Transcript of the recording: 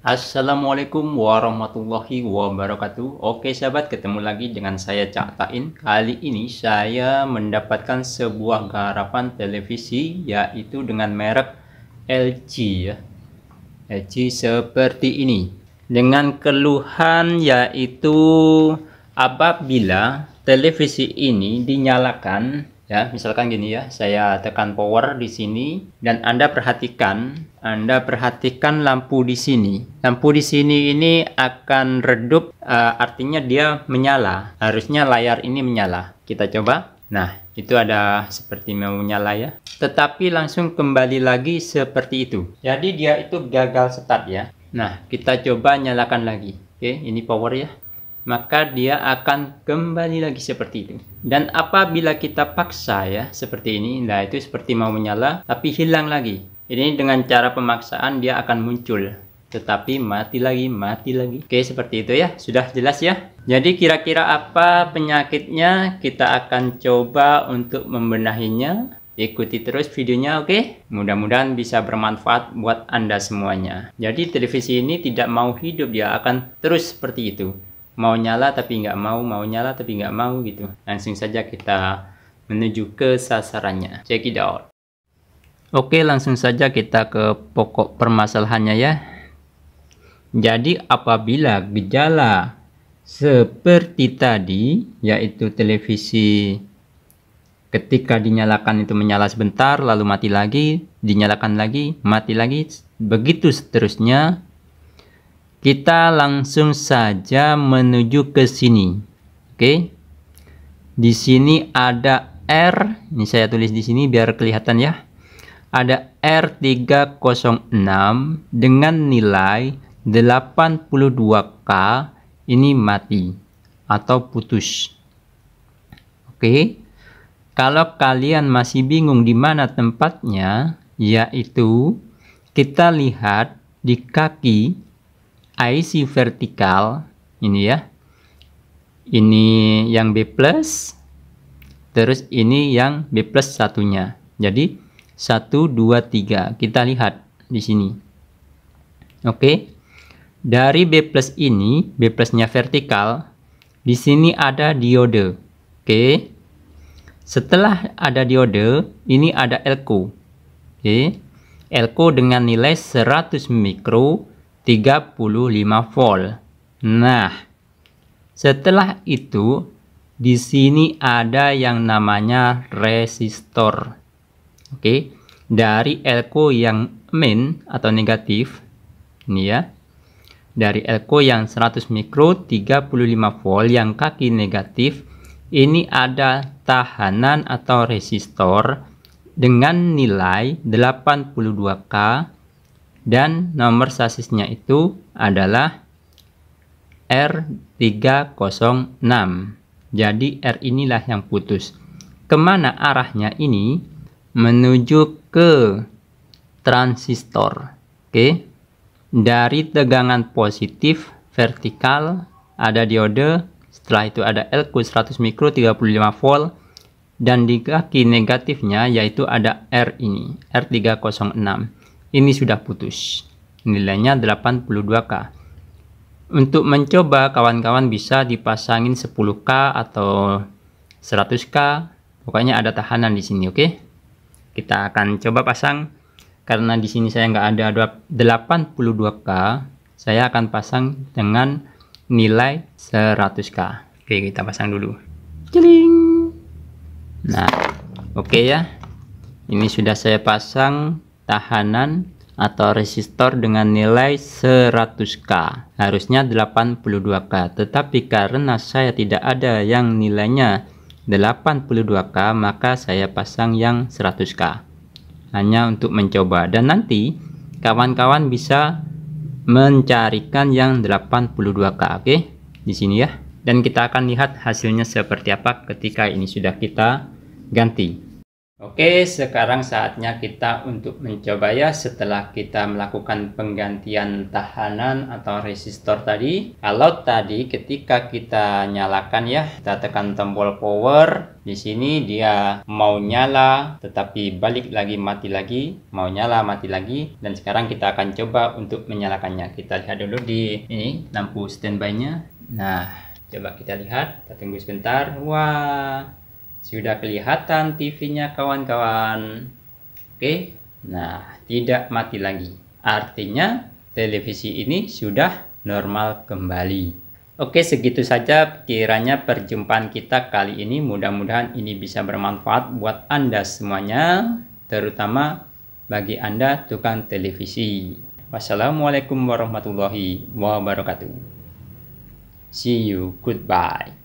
Assalamualaikum warahmatullahi wabarakatuh Oke sahabat ketemu lagi dengan saya Cak Tain Kali ini saya mendapatkan sebuah garapan televisi yaitu dengan merek LG ya LG seperti ini dengan keluhan yaitu apabila televisi ini dinyalakan ya misalkan gini ya saya tekan power di sini dan anda perhatikan anda perhatikan lampu di sini lampu di sini ini akan redup uh, artinya dia menyala harusnya layar ini menyala kita coba nah itu ada seperti mau menyala ya tetapi langsung kembali lagi seperti itu jadi dia itu gagal start ya nah kita coba nyalakan lagi oke ini power ya maka dia akan kembali lagi seperti itu. Dan apabila kita paksa ya seperti ini, nah itu seperti mau menyala tapi hilang lagi. Ini dengan cara pemaksaan dia akan muncul tetapi mati lagi, mati lagi. Oke, seperti itu ya. Sudah jelas ya? Jadi kira-kira apa penyakitnya? Kita akan coba untuk membenahinya. Ikuti terus videonya, oke? Mudah-mudahan bisa bermanfaat buat Anda semuanya. Jadi televisi ini tidak mau hidup, dia akan terus seperti itu mau nyala tapi nggak mau, mau nyala tapi nggak mau gitu. Langsung saja kita menuju ke sasarannya. Check it out. Oke, langsung saja kita ke pokok permasalahannya ya. Jadi apabila gejala seperti tadi, yaitu televisi ketika dinyalakan itu menyala sebentar, lalu mati lagi, dinyalakan lagi, mati lagi, begitu seterusnya, kita langsung saja menuju ke sini. Oke. Di sini ada R, ini saya tulis di sini biar kelihatan ya. Ada R306 dengan nilai 82K ini mati atau putus. Oke. Kalau kalian masih bingung di mana tempatnya, yaitu kita lihat di kaki IC vertikal ini ya ini yang B plus terus ini yang B plus satunya jadi 1 2 3 kita lihat di sini oke okay. dari B plus ini B nya vertikal di sini ada diode oke okay. setelah ada diode ini ada elko oke okay. elko dengan nilai 100 mikro 35 volt. Nah, setelah itu di sini ada yang namanya resistor. Oke, dari elko yang min atau negatif, ini ya. Dari elko yang 100 mikro 35 volt yang kaki negatif, ini ada tahanan atau resistor dengan nilai 82K dan nomor sasisnya itu adalah R306 jadi R inilah yang putus kemana arahnya ini menuju ke transistor oke dari tegangan positif vertikal ada diode setelah itu ada LQ 100 mikro 35 volt dan di kaki negatifnya yaitu ada R ini R306 ini sudah putus. Nilainya 82K. Untuk mencoba kawan-kawan bisa dipasangin 10K atau 100K. Pokoknya ada tahanan di sini, oke? Okay? Kita akan coba pasang karena di sini saya nggak ada 82K, saya akan pasang dengan nilai 100K. Oke, kita pasang dulu. Celing. Nah, oke okay ya. Ini sudah saya pasang tahanan atau resistor dengan nilai 100K harusnya 82K tetapi karena saya tidak ada yang nilainya 82K maka saya pasang yang 100K hanya untuk mencoba dan nanti kawan-kawan bisa mencarikan yang 82K oke di sini ya dan kita akan lihat hasilnya seperti apa ketika ini sudah kita ganti Oke, sekarang saatnya kita untuk mencoba ya setelah kita melakukan penggantian tahanan atau resistor tadi. Kalau tadi ketika kita nyalakan ya, kita tekan tombol power, di sini dia mau nyala tetapi balik lagi mati lagi, mau nyala mati lagi dan sekarang kita akan coba untuk menyalakannya. Kita lihat dulu di ini lampu standby-nya. Nah, coba kita lihat, kita tunggu sebentar. Wah, sudah kelihatan TV-nya kawan-kawan. Oke, nah tidak mati lagi. Artinya televisi ini sudah normal kembali. Oke, segitu saja kiranya perjumpaan kita kali ini. Mudah-mudahan ini bisa bermanfaat buat Anda semuanya, terutama bagi Anda tukang televisi. Wassalamualaikum warahmatullahi wabarakatuh. See you. Goodbye.